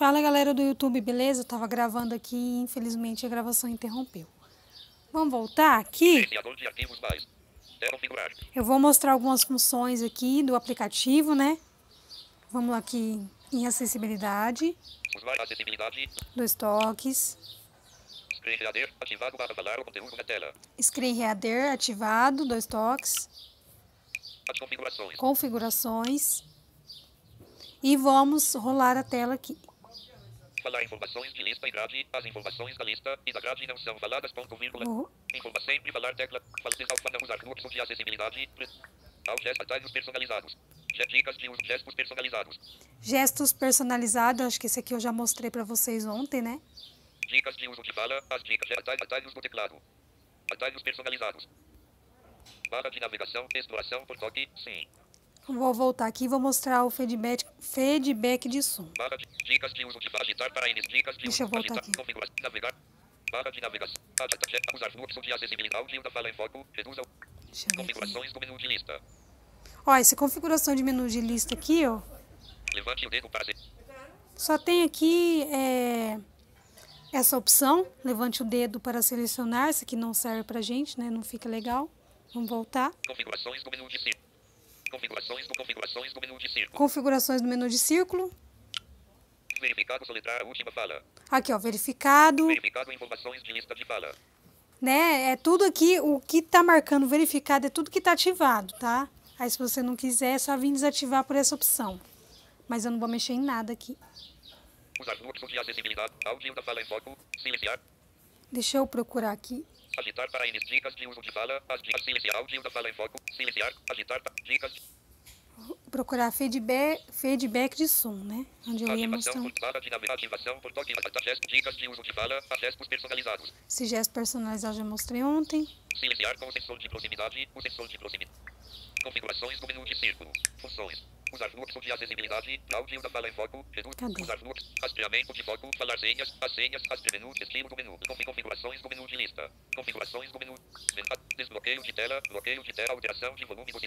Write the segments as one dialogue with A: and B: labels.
A: Fala galera do YouTube, beleza? Eu tava gravando aqui e infelizmente a gravação interrompeu. Vamos voltar aqui? Eu vou mostrar algumas funções aqui do aplicativo, né? Vamos lá aqui em acessibilidade. Dois toques.
B: Screen Reader ativado para falar o conteúdo na tela.
A: Screen Reader ativado, dois toques.
B: As configurações.
A: Configurações. E vamos rolar a tela aqui.
B: Falar informações de lista e grade. As informações da lista e da grade não são faladas. Ponto, vírgula. Uhum. Informa sempre falar tecla. falar Fazer não usar recursos de acessibilidade. gestos personalizados. Dicas de uso, gestos personalizados.
A: Gestos personalizados, acho que esse aqui eu já mostrei para vocês ontem, né?
B: Dicas de uso de fala, as dicas de atalhos, atalhos do teclado. Atalhos personalizados. Barra de navegação, exploração por toque, sim.
A: Vou voltar aqui e vou mostrar o feedback, feedback de som.
B: dicas de uso de agitar para eles. Dicas de Deixa uso eu voltar agitar, aqui. Navegar, barra de navegação. Usar fluxo de acessibilidade. da fala em foco. Reduza configurações do menu de lista.
A: Ó, essa configuração de menu de lista aqui, ó.
B: Levante o dedo para...
A: Só tem aqui é, essa opção. Levante o dedo para selecionar. Isso aqui não serve para gente, né? Não fica legal. Vamos voltar.
B: Configurações do menu de cima. Configurações do, configurações do menu de círculo. Configurações do
A: menu de círculo.
B: Verificado, soletrar a última fala.
A: Aqui, ó, verificado.
B: Verificado, informações de lista de fala.
A: Né? É tudo aqui, o que tá marcando verificado é tudo que tá ativado, tá? Aí se você não quiser, é só vir desativar por essa opção. Mas eu não vou mexer em nada aqui.
B: Usar fluxo de acessibilidade, áudio da fala em foco, silenciar.
A: Deixa eu procurar aqui.
B: Agitar para Dicas de uso de sala. As dicas silenciar áudio da sala em foco. Silenciar. Agitar. Dicas.
A: Procurar feedback, feedback de som, né? Onde eu ia mostrar.
B: Dicas de uso de fala. Gestos personalizados.
A: Esse gesto personalizado já mostrei ontem.
B: Silenciar com o sensor de proximidade. O sensor de proximidade. Configurações do menu de círculo. Funções. Usar fluxo de acessibilidade, áudio da fala em foco, reduz, Cadê? usar fluxo, rastreamento de foco, falar senhas, as senhas, rastreio menu, estilo do menu, configurações do menu de lista, configurações do menu, desbloqueio de tela, bloqueio de tela, alteração de volume do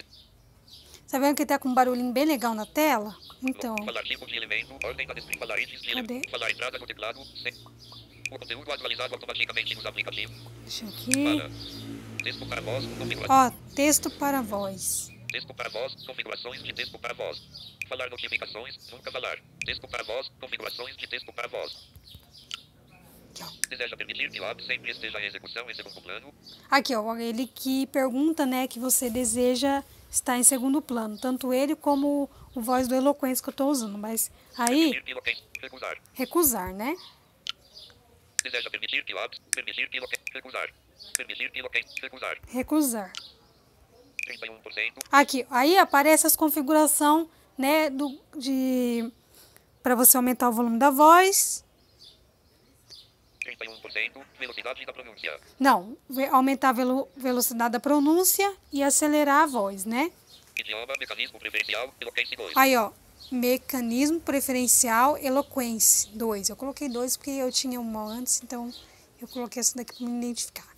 A: Tá vendo que tá com um barulhinho bem legal na tela? Então.
B: Falar tipo de elemento, ordem da falar itens de elemento, falar entrada teclado, o conteúdo atualizado automaticamente nos aplicativos.
A: Deixa aqui. Para.
B: Texto para voz, configuração.
A: Ó, texto para voz
B: para voz, configurações de para voz. Falar notificações, nunca falar. Desculpar voz, configurações de desculpar voz. Deseja permitir que o app sempre esteja em execução em segundo plano?
A: Aqui, ó, ele que pergunta, né, que você deseja estar em segundo plano. Tanto ele como o voz do eloquência que eu estou usando. Mas aí... Recusar. recusar, né?
B: Deseja permitir que o app... Permitir que o recusar. Permitir que o recusar. Recusar. Aqui,
A: aí aparece as configuração, né, do de para você aumentar o volume da voz.
B: 31%, velocidade da pronúncia.
A: Não, aumentar a velo, velocidade da pronúncia e acelerar a voz, né? Idioma, mecanismo preferencial, eloquência 2. Aí, ó, mecanismo preferencial, eloquência 2. Eu coloquei dois porque eu tinha uma antes, então eu coloquei essa daqui para me identificar.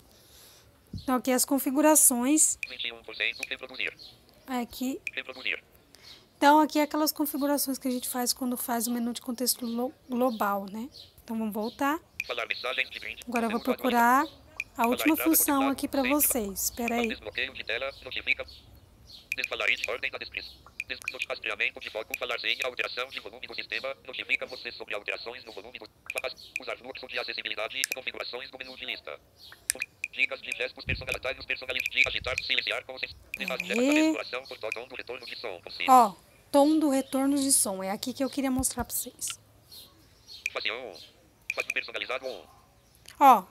A: Então aqui as configurações. É, aqui. Então aqui é aquelas configurações que a gente faz quando faz o menu de contexto global, né? Então vamos voltar.
B: Agora eu vou procurar
A: a última função aqui para vocês. Espera aí.
B: Desbloqueio de tela notifica. Desfalar em ordem da descrição. Rastreamento de foco, falar sem alteração de volume do sistema, notifica você sobre alterações no volume do... Usar fluxo de acessibilidade, configurações do menu de lista. Dicas de gestos personalizados, personalizar, agitar, silenciar, Ó,
A: tom do retorno de som. É aqui que eu queria mostrar pra vocês.
B: Fase 1. Fase personalizado um. Ó.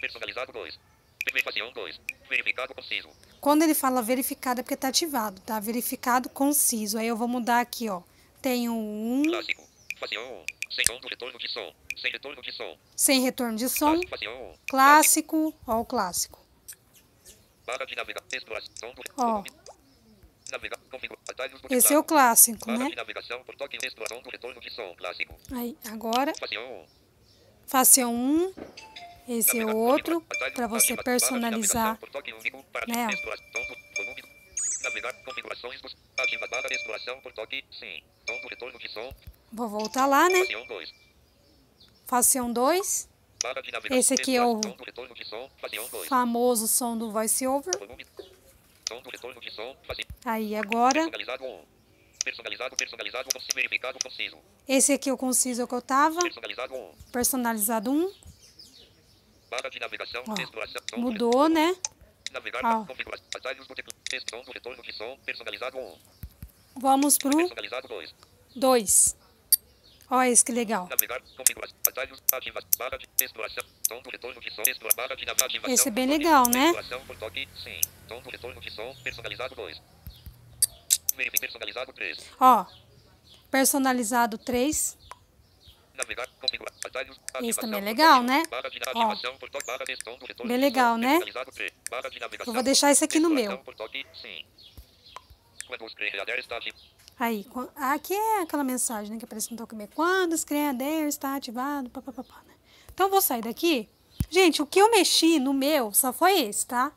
B: Personalizado Verificado conciso.
A: Quando ele fala verificado é porque tá ativado, tá? Verificado conciso. Aí eu vou mudar aqui, ó. Tenho um...
B: Clássico. Fase 1. Sem tom do retorno de som. Sem retorno de som. Sem retorno de som.
A: Clássico. Assim, ó o clássico.
B: Barra de navegação. do... Ó. Esse é o clássico, né?
A: Aí, agora. Faça um. Esse é outro, para você personalizar. Né? Vou voltar lá, né? Fazion 2. Esse aqui é o famoso som do voiceover.
B: Aí agora. Personalizado, personalizado, verificado, conciso.
A: Esse aqui é o conciso que eu tava. Personalizado 1. Personalizado 1.
B: Barra de navegação, mudou, né? Navegar, configuração, atalhos do teclado, do retorno de som, personalizado 1. Vamos pro... Personalizado 2.
A: 2 ó esse que legal.
B: Esse é bem legal, né?
A: Ó, personalizado 3.
B: Isso também é né? legal, né? Ó, bem legal, né? Eu vou deixar esse aqui no meu.
A: Aí, aqui é aquela mensagem né, que aparece no documento. Quando os criadeiros está ativado, papapá. Né? Então, eu vou sair daqui. Gente, o que eu mexi no meu só foi esse, tá?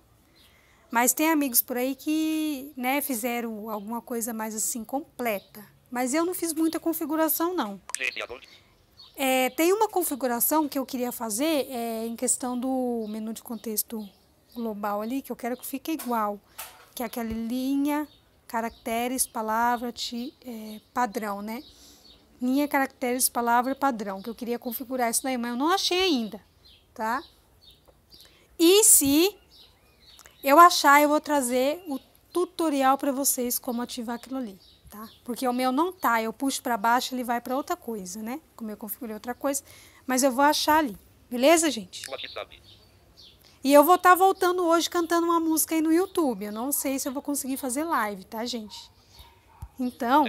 A: Mas tem amigos por aí que né, fizeram alguma coisa mais assim completa. Mas eu não fiz muita configuração, não. É, tem uma configuração que eu queria fazer é, em questão do menu de contexto global ali, que eu quero que fique igual, que é aquela linha caracteres, palavra, ti, é, padrão, né? Linha, caracteres, palavra, padrão, que eu queria configurar isso daí, mas eu não achei ainda, tá? E se eu achar, eu vou trazer o tutorial para vocês como ativar aquilo ali, tá? Porque o meu não tá, eu puxo para baixo, ele vai para outra coisa, né? Como eu configurei outra coisa, mas eu vou achar ali. Beleza, gente? sabe. E eu vou estar tá voltando hoje cantando uma música aí no YouTube. Eu não sei se eu vou conseguir fazer live, tá, gente? Então,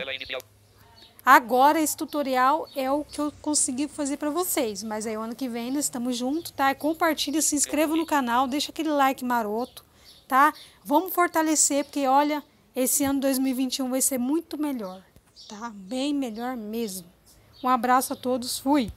A: agora esse tutorial é o que eu consegui fazer para vocês. Mas aí, ano que vem, nós estamos juntos, tá? Compartilha, se inscreva no canal, deixa aquele like maroto, tá? Vamos fortalecer, porque olha, esse ano 2021 vai ser muito melhor, tá? Bem melhor mesmo. Um abraço a todos, fui!